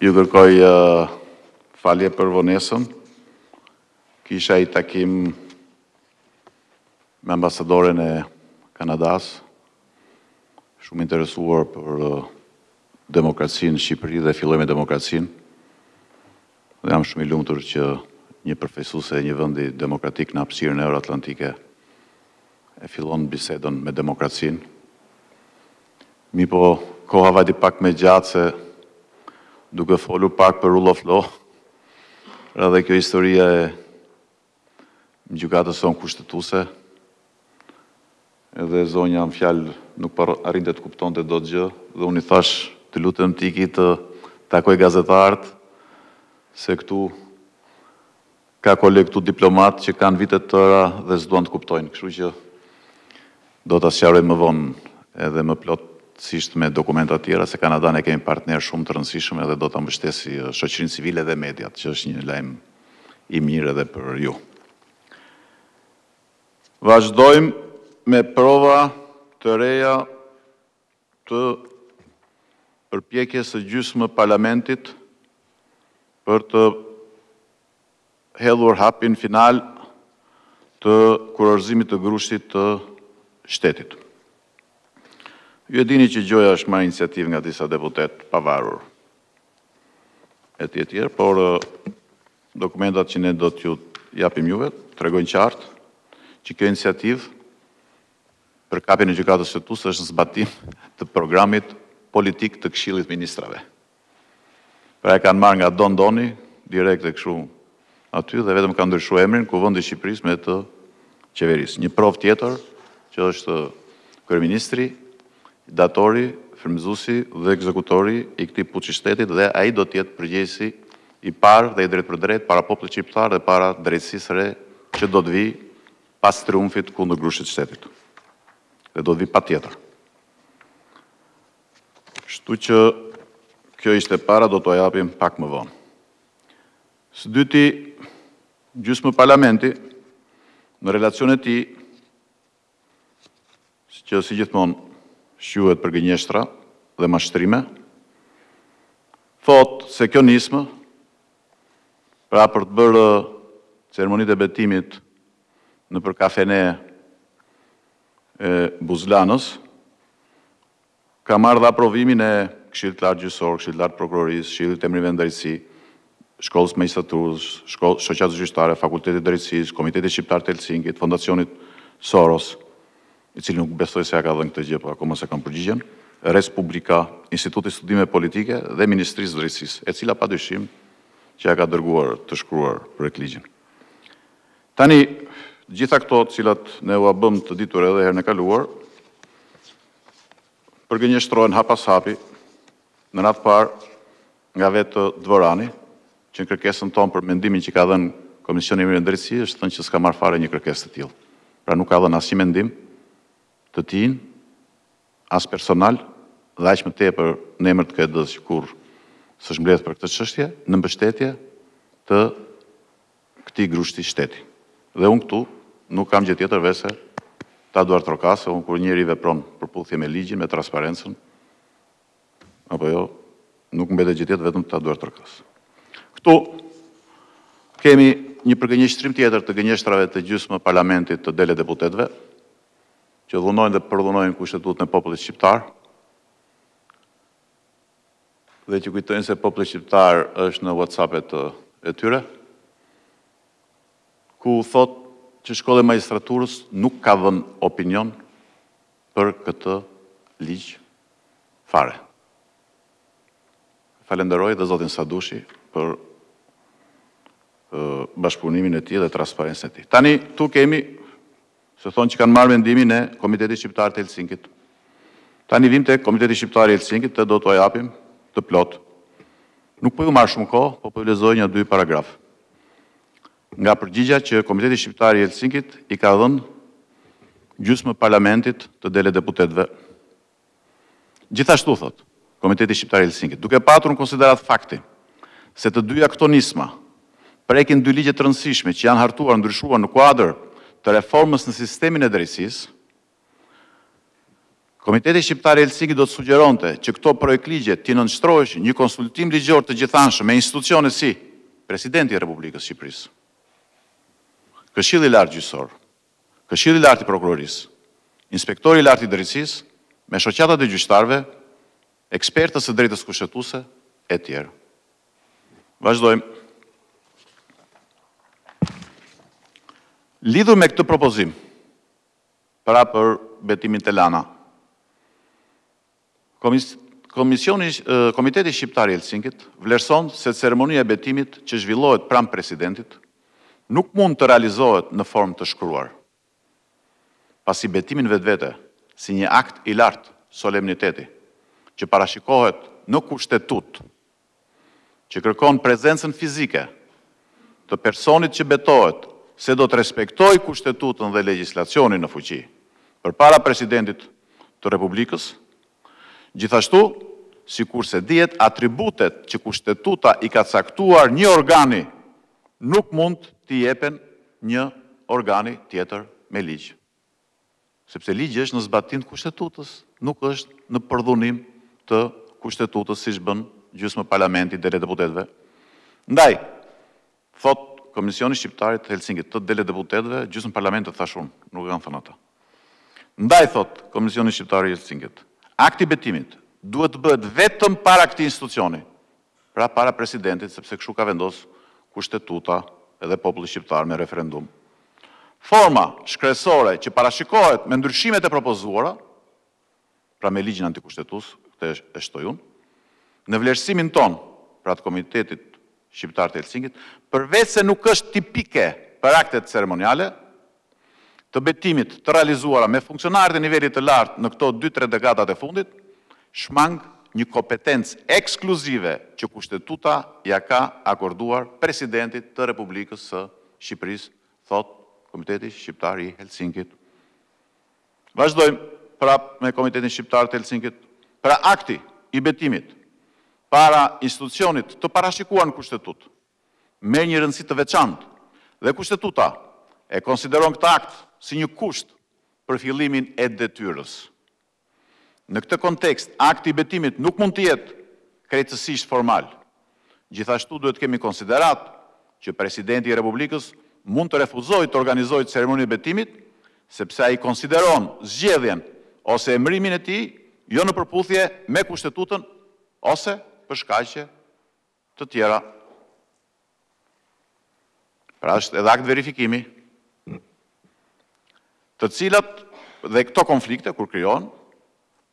Ju kërkoj falje për vonesën. Kisha i takim me ambasadoren e Kanadas, shumë interesuar për demokracinë në Shqipëri dhe filloj me demokracinë. Dhe jam shumë i lumëtur që një përfesus e një vëndi demokratik në apsirë në Euroatlantike e fillon bisedon me demokracinë. Mi po koha vajti pak me gjatë se duke folu pak për rullof of rrë dhe kjo historia e më gjukatë sonë kushtetuse, edhe zonja më fjalë nuk parë po arin të të kupton të do të gjë, dhe unë i thash të lutëm të ikit të takoj gazetartë, se këtu ka kole këtu diplomatë që kanë vitet tëra dhe zdoan të kuptojnë. Këshu që do të asë më vonë edhe më plotë sisht me dokumenta tjera, se Kanada ne kemi partner shumë të rëndësishëm edhe do të mbështesi uh, shoqërinë civile dhe mediat, që është një lajm i mirë edhe për ju. Vazhdojmë me prova të reja të përpjekjes së gjysmë më parlamentit për të hedhur hapin final të kurorëzimit të grushtit të shtetit. Ju e dini që gjoja është marrë iniciativ nga disa deputet pavarur e tjetë tjerë, por dokumentat që ne do t'ju japim juve, të regojnë qartë që kjo iniciativ për kapin e gjukatës të tusë është në zbatim të programit politik të këshilit ministrave. Pra e kanë marrë nga Don Doni, direkt e këshu aty, dhe vetëm kanë ndryshu emrin ku vëndi Shqipëris me të qeveris. Një prov tjetër që është kërë ministri, datori, firmëzusi dhe ekzekutori i këti puqë shtetit dhe a i do tjetë përgjesi i parë dhe i drejtë për drejtë para poplë që dhe para drejtsisëre që do të vi pas triumfit kundër grushit shtetit dhe do të vi pa tjetër. Shtu që kjo ishte para, do të ajapim pak më vonë. Së dyti, gjusë më parlamenti, në relacionet ti, që si gjithmonë, shquhet për gënjeshtra dhe mashtrime, thot se kjo nismë, pra për të bërë ceremonit e betimit në për kafene e buzlanës, ka marrë dhe aprovimin e këshilë të lartë gjysorë, këshilë të lartë prokurorisë, shilë të emrive në dërësi, shkollës me istaturës, shkollës shqoqatës gjyshtare, fakultetit dërësisë, komitetit shqiptarë të elsingit, fondacionit Soros, i cilë nuk besoj se ja ka dhe në këtë gjepë, po akoma se kam përgjigjen, Respublika, Institutit Studime Politike dhe Ministrisë Vrejtsis, e cila pa dëshim që ja ka dërguar të shkruar për e kligjen. Tani, gjitha këto cilat ne u abëm të ditur edhe her në kaluar, përgjënje shtrojnë hapas hapi, në ratë par nga vetë dvorani, që në kërkesën ton për mendimin që ka dhe në Komisioni Mirë Ndrejtsi, është të në që s'ka fare një kërkesë të tjilë. Pra nuk ka dhe në mendim, të tin, as personal, dhe aq më te për në emër të këtë s që kur së shmëlejtë për këtë qështje, në mbështetje të këti grushti shteti. Dhe unë këtu nuk kam gjë tjetër vese ta duar të rokasë, unë kur njëri dhe pronë me ligjin, me transparentësën, apo jo, nuk mbe dhe gjithë vetëm ta duar të rokasë. Këtu kemi një përgënjështrim tjetër të gënjështrave të gjysme parlamentit të dele deputetve, që dhunojnë dhe përdhunojnë kushtetut në popullit shqiptar, dhe që kujtojnë se popullit shqiptar është në Whatsappet e tyre, ku thot që shkollet magistraturës nuk ka dhën opinion për këtë ligjë fare. Falenderoj dhe Zotin Sadushi për bashkëpunimin e ti dhe transparentës e ti. Tani, tu kemi se thonë që kanë marrë mendimin e Komiteti Shqiptarë të Helsinkit. Ta një vim të Komiteti Shqiptarë të Helsinkit të do të ajapim të plot. Nuk po ju marrë shumë ko, po po ju lezoj një dy paragraf. Nga përgjigja që Komiteti Shqiptarë të Helsinkit i ka dhënë gjusë më parlamentit të dele deputetve. Gjithashtu, thot, Komiteti Shqiptarë të Helsinkit, duke patur në konsiderat fakti, se të dyja këto nisma, prekin dy ligje të rëndësishme që janë hartuar, ndryshuar në kuadrë të reformës në sistemin e drejsis, Komiteti Shqiptar e do të sugjeronte që këto projekt ligje të nënështrojsh një konsultim ligjor të gjithanshë me institucione si Presidenti Republikës Shqipërisë, Këshili Lartë Gjysor, Këshili Lartë i Prokuroris, Inspektori Lartë i Drejtsis, me shoqatat e gjyqtarve, ekspertës e drejtës kushetuse, e tjerë. Vajzdojmë. Lidhur me këtë propozim, para për betimin të lana, Komiteti Shqiptari Elsinkit vlerëson se ceremonia betimit që zhvillohet pram presidentit nuk mund të realizohet në form të shkruar. Pas i betimin vetë vete, si një akt i lartë solemniteti, që parashikohet në kushtetut, që kërkon prezencën fizike të personit që betohet se do të respektoj kushtetutën dhe legislacionin në fuqi për para presidentit të Republikës, gjithashtu, si kur se djetë atributet që kushtetuta i ka caktuar një organi, nuk mund të jepen një organi tjetër me ligjë. Sepse ligjë është në zbatin të kushtetutës, nuk është në përdhunim të kushtetutës si shbën gjusë më parlamentit dhe redeputetve. Ndaj, thot Komisioni Shqiptarit të Helsingit, të dele deputetve, gjysën parlamentet të unë, nuk e kanë thënë ata. Ndaj, thotë Komisioni Shqiptarit të Helsingit, akti betimit duhet të bëhet vetëm para këti institucioni, pra para presidentit, sepse këshu ka vendosë kushtetuta edhe popullë shqiptar me referendum. Forma shkresore që parashikohet me ndryshimet e propozuara, pra me ligjën antikushtetus, këte e shtojun, në vlerësimin ton, pra të komitetit shqiptarët e Helsingit, përveç se nuk është tipike për aktet ceremoniale, të betimit të realizuara me funksionarët e nivellit të lartë në këto 2-3 dekadat e fundit, shmangë një kompetencë ekskluzive që kushtetuta ja ka akorduar presidentit të Republikës së Shqipërisë, thot Komiteti Shqiptar i Helsingit. Vazhdojmë prap me Komitetin Shqiptar të Helsingit, pra akti i betimit para institucionit të parashikuar në kushtetut, me një rëndësit të veçantë, dhe kushtetuta e konsideron këtë akt si një kusht për fillimin e detyrës. Në këtë kontekst, akti i betimit nuk mund të jetë krejtësisht formal. Gjithashtu duhet kemi konsiderat që presidenti i Republikës mund të refuzoj të organizoj të ceremoni betimit, sepse a i konsideron zgjedhjen ose emrimin e ti, jo në përputhje me kushtetutën ose për shkaqe të tjera. Pra është edhe akt verifikimi. Të cilat dhe këto konflikte kur krijohen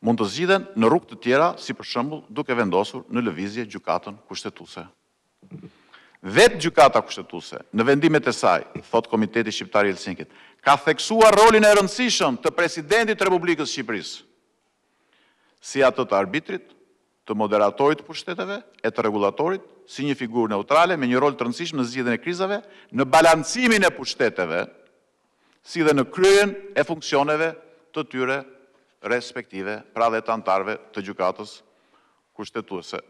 mund të zgjidhen në rrugë të tjera, si për shembull duke vendosur në lëvizje gjykatën kushtetuese. Vet gjykata kushtetuese në vendimet e saj, thot Komiteti Shqiptar i Helsinkit, ka theksuar rolin e rëndësishëm të presidentit të Republikës Shqipërisë si atë të arbitrit të moderatorit të pushteteve e të regulatorit si një figur neutrale me një rol të rëndësishmë në zgjidhen e krizave, në balancimin e pushteteve, si dhe në kryen e funksioneve të tyre respektive pra dhe të antarve të gjukatës kushtetuese.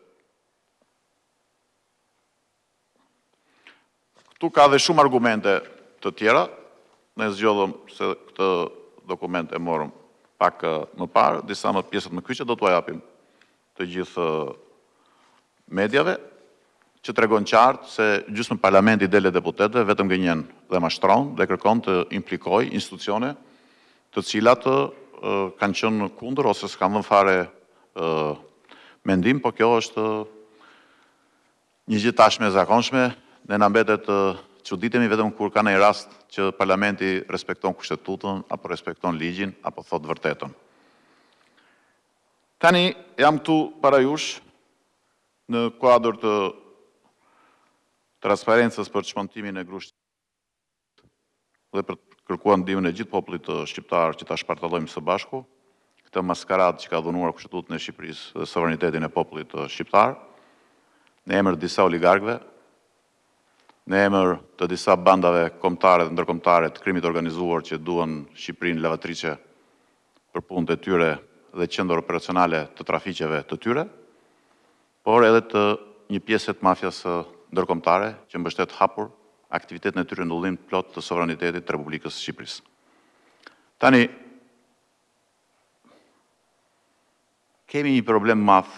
Këtu ka dhe shumë argumente të tjera, në e zgjodhëm se këtë dokument e morëm pak eh, më parë, disa më pjesët më kyqët, do të ajapim të gjithë uh, medjave, që të regon qartë se gjusë në i dele deputete vetëm gënjen dhe mashtron dhe kërkon të implikoj institucione të cilat të uh, kanë qënë kundër ose s'kanë dhe në fare uh, mendim, po kjo është një gjithë tashme e zakonshme, në mbetet që ditemi vetëm kur ka në i rast që parlamenti respekton kushtetutën, apo respekton ligjin, apo thotë vërtetën. Tani jam këtu para jush në kuadër të transparencës për çmontimin e grushtit dhe për kërkuan ndihmën e gjithë popullit të shqiptar që ta shpartalojmë së bashku këtë maskarat që ka dhunuar kushtutën e Shqipërisë dhe sovranitetin e popullit të shqiptar në emër të disa oligarkëve, në emër të disa bandave kombëtare dhe ndërkombëtare të krimit organizuar që duan Shqipërinë lavatrice për punët e tyre dhe qëndor operacionale të trafiqeve të tyre, por edhe të një pjeset të mafias ndërkombëtare që mbështet hapur aktivitetin e tyre në të plot të sovranitetit të Republikës së Tani kemi një problem madh.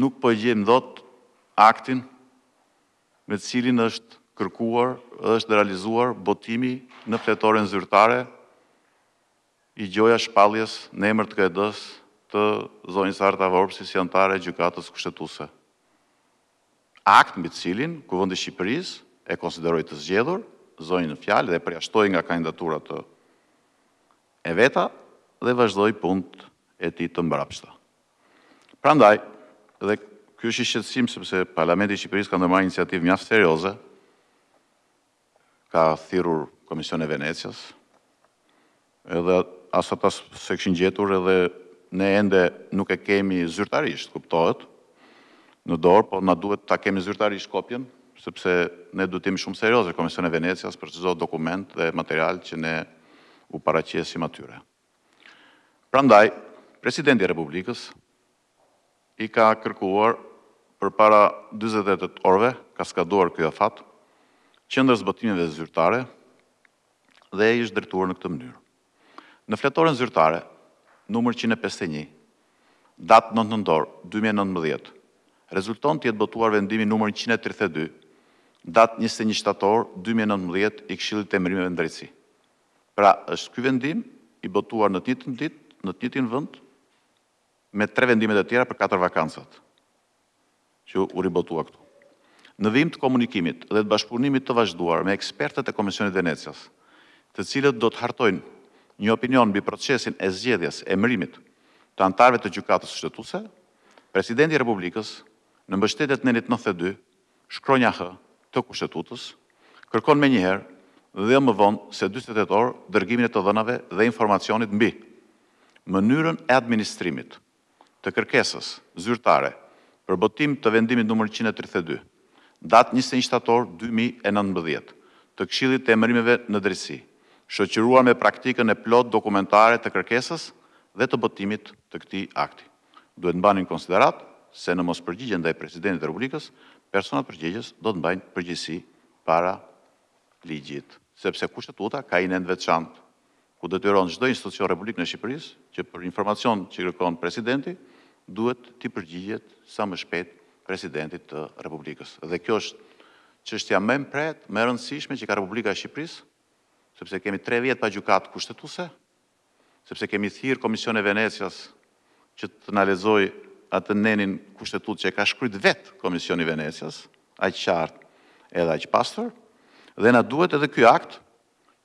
Nuk po gjejmë dot aktin me cilin është kërkuar dhe është realizuar botimi në fletoren zyrtare i gjoja shpaljes në emër të këtës të zonjës arta vërbë si sjantare gjukatës kushtetuse. Akt mbi cilin, kuvëndi Shqipëris e konsideroj të zgjedhur, zonjë në fjallë dhe preashtoj nga kandidatura të e veta dhe vazhdoj punt e ti të mbrapshta. Pra ndaj, dhe kjo është i shqetsim sepse Parlamenti Shqipëris ka nëmaj iniciativë mjaftë serioze, ka thirur Komisione Venecias, edhe asë ata se këshin gjetur edhe ne ende nuk e kemi zyrtarisht, kuptohet, në dorë, po na duhet ta kemi zyrtarisht kopjen, sepse ne duhet imi shumë serioze, Komision Venecias për të dokument dhe material që ne u paracjesim atyre. Prandaj, Presidenti Republikës i ka kërkuar për para 28 orve, ka skaduar kjo e fatë, qëndër zbëtimit dhe zyrtare, dhe i ishtë drehtuar në këtë mënyrë. Në fletoren zyrtare, numër 151, datë 9 nëndorë 2019, rezulton të jetë botuar vendimi numër 132, datë 21 shtatorë 2019 i këshillit të emrimeve në drejtësi. Pra, është ky vendim i botuar në të njëtë në ditë, në të njëtë në vënd, me tre vendimet e tjera për katër vakansat, që u ribotua këtu. Në vim të komunikimit dhe të bashkëpunimit të vazhduar me ekspertët e Komisionit Venecias, të cilët do të hartojnë një opinion mbi procesin e zgjedhjes e mërimit të antarve të gjukatës shtetuse, Presidenti Republikës në mbështetet në 92, shkronja hë të kushtetutës, kërkon me njëherë dhe më vonë se 28 orë dërgimin e të dënave dhe informacionit mbi mënyrën e administrimit të kërkesës zyrtare për botim të vendimit nëmër 132, datë 21 shtator 2019, të këshillit të emërimeve në drejtësi, shëqyruar me praktikën e plot dokumentare të kërkesës dhe të botimit të këti akti. Duhet në banin konsiderat se në mos përgjigjen dhe presidentit Republikës, personat përgjigjës do të banin përgjigjësi para ligjit, sepse kushtetuta ka i nëndve të shantë, ku detyron gjdo institucion Republikë në Shqipëris, që për informacion që kërkon presidenti, duhet të i përgjigjet sa më shpet presidentit të Republikës. Dhe kjo është qështja me mpret, me rëndësishme që ka Republika sepse kemi tre vjetë pa gjukatë kushtetuse, sepse kemi thirë Komision e Venecias që të nalezoj atë nenin kushtetut që e ka shkryt vetë Komisioni Venecias, aqë qartë edhe aqë pastor, dhe na duhet edhe kjo akt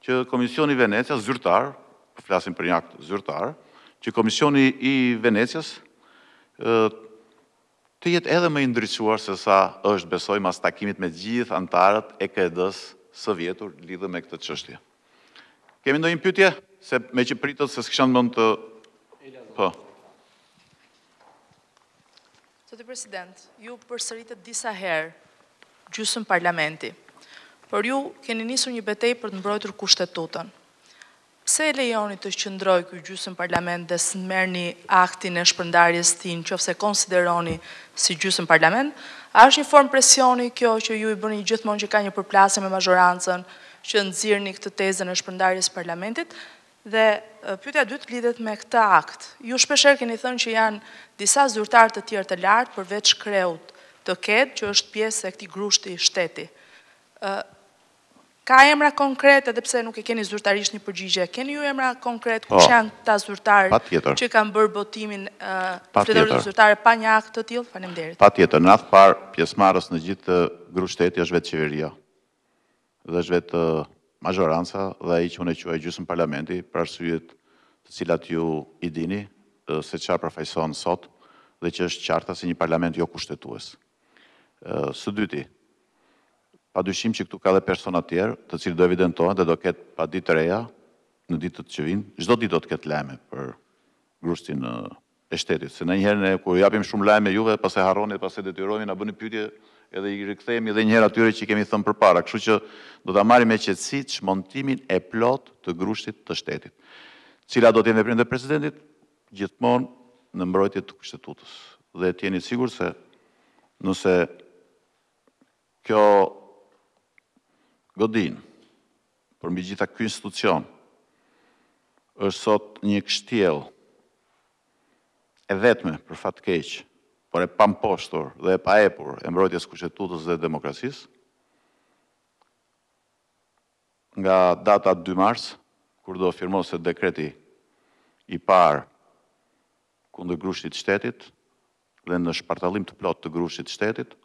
që Komisioni Venecias zyrtar, për po flasim për një akt zyrtar, që Komisioni i Venecias të jetë edhe më indrysuar se sa është besoj mas takimit me gjithë antarët e këdës së vjetur lidhë me këtë qështje. Kemi ndojnë pytje? Se me që pritët se s'këshan mund të... Po. Sotë i president, ju përsëritët disa herë gjusën parlamenti, por ju keni njësën një betej për të mbrojtër kushtetutën. Pse e lejonit të shqëndroj kërë gjusën parlament dhe së në një aktin e shpëndarjes tin që ofse konsideroni si gjusën parlament? A është një formë presioni kjo që ju i bërë një gjithmon që ka një përplasje me mazhorancën, që në një këtë teze në shpëndarjes parlamentit, dhe pyta dytë lidet me këta akt. Ju shpesher keni thënë që janë disa zyrtarë të tjerë të lartë përveç kreut të kedë që është pjesë e këti grushti shteti. Ka emra konkret, edhe pse nuk e keni zyrtarisht një përgjigje, keni ju emra konkret, ku që po. janë ta zyrtarë që kanë bërë botimin përgjitër të zyrtare pa një akt të tjilë, fa në mderit. Pa tjetër, në atë në gjithë grushtetje është vetë qeveria dhe është vetë uh, majoranca dhe i që unë e quaj në parlamenti për arsujet të cilat ju i dini uh, se qarë përfajson sot dhe që është qarta si një parlament jo kushtetues. Uh, së dyti, pa dyshim që këtu ka dhe persona tjerë të cilë do evidentohen dhe do ketë pa ditë reja në ditët që vinë, gjdo ditë do të ketë lajme për grustin e shtetit. Se në njëherën e ku japim shumë lajme juve, pas e harroni, pas e detyrojmi, në bëni pytje, edhe i rikëthejmë edhe njëherë atyre që i kemi thëmë për para. Kështu që do të amari me qëtësi që montimin e plot të grushtit të shtetit. Cila do t'jene veprim dhe presidentit? Gjithmonë në mbrojtje të kështetutës. Dhe t'jeni sigur se nëse kjo godin për mbi gjitha kjo institucion është sot një kështjel e vetme për fatë keqë por e pamposhtur dhe e paepur e mbrojtjes kushtetutës dhe demokracisë, nga data 2 mars, kur do firmose dekreti i parë kundër grushtit shtetit dhe në shpartalim të plot të grushtit shtetit,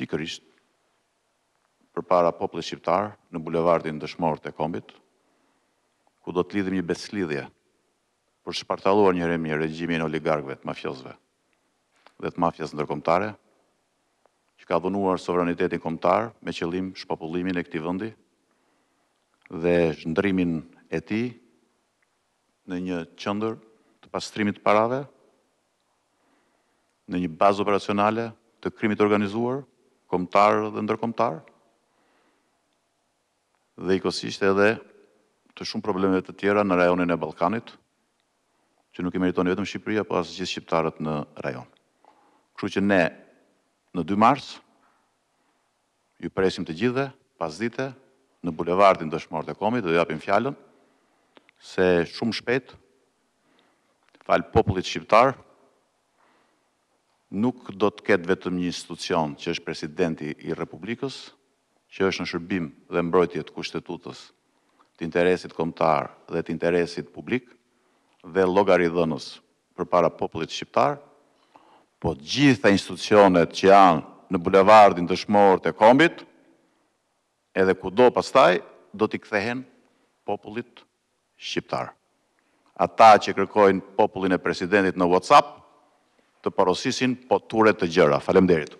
pikërisht për para poplit shqiptar në bulevardin dëshmor të kombit, ku do të lidhim një beslidhje për shpartaluar një remi regjimin oligarkve të mafjozve dhe të mafjas ndërkomtare, që ka dhënuar sovranitetin komtar me qëllim shpapullimin e këti vëndi dhe shëndrimin e ti në një qëndër të pastrimit parave, në një bazë operacionale të krimit organizuar, komtar dhe ndërkomtar, dhe i kosisht edhe të shumë problemeve të tjera në rajonin e Balkanit, që nuk i meritoni vetëm Shqipëria, po asë gjithë shqiptarët në rajonë. Kështu që ne në 2 mars ju presim të gjithë pas dite në bulevardin dëshmor të komit dhe japim fjallën se shumë shpet falë popullit shqiptar nuk do të ketë vetëm një institucion që është presidenti i republikës që është në shërbim dhe mbrojtjet kushtetutës të interesit komtar dhe të interesit publik dhe logarithënës për para popullit shqiptar po gjitha institucionet që janë në bulevardin shmorë të kombit, edhe ku do pastaj, do t'i kthehen popullit shqiptar. Ata që kërkojnë popullin e presidentit në WhatsApp, të parosisin po ture të gjëra. Falem derit.